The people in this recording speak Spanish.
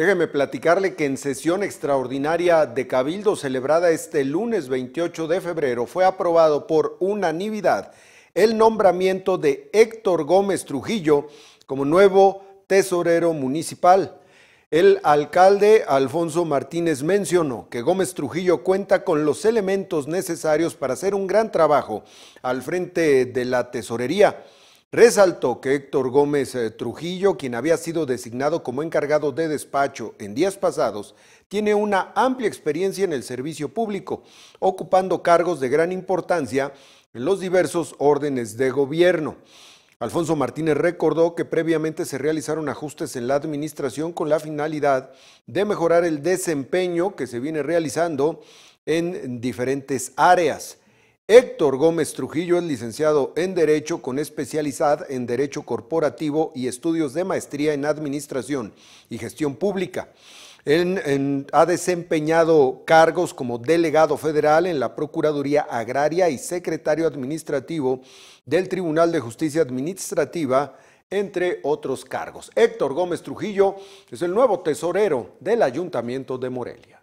Déjeme platicarle que en sesión extraordinaria de Cabildo celebrada este lunes 28 de febrero fue aprobado por unanimidad el nombramiento de Héctor Gómez Trujillo como nuevo tesorero municipal. El alcalde Alfonso Martínez mencionó que Gómez Trujillo cuenta con los elementos necesarios para hacer un gran trabajo al frente de la tesorería. Resaltó que Héctor Gómez eh, Trujillo, quien había sido designado como encargado de despacho en días pasados, tiene una amplia experiencia en el servicio público, ocupando cargos de gran importancia en los diversos órdenes de gobierno. Alfonso Martínez recordó que previamente se realizaron ajustes en la administración con la finalidad de mejorar el desempeño que se viene realizando en diferentes áreas. Héctor Gómez Trujillo es licenciado en Derecho con especialidad en Derecho Corporativo y estudios de maestría en Administración y Gestión Pública. ha desempeñado cargos como delegado federal en la Procuraduría Agraria y secretario administrativo del Tribunal de Justicia Administrativa, entre otros cargos. Héctor Gómez Trujillo es el nuevo tesorero del Ayuntamiento de Morelia.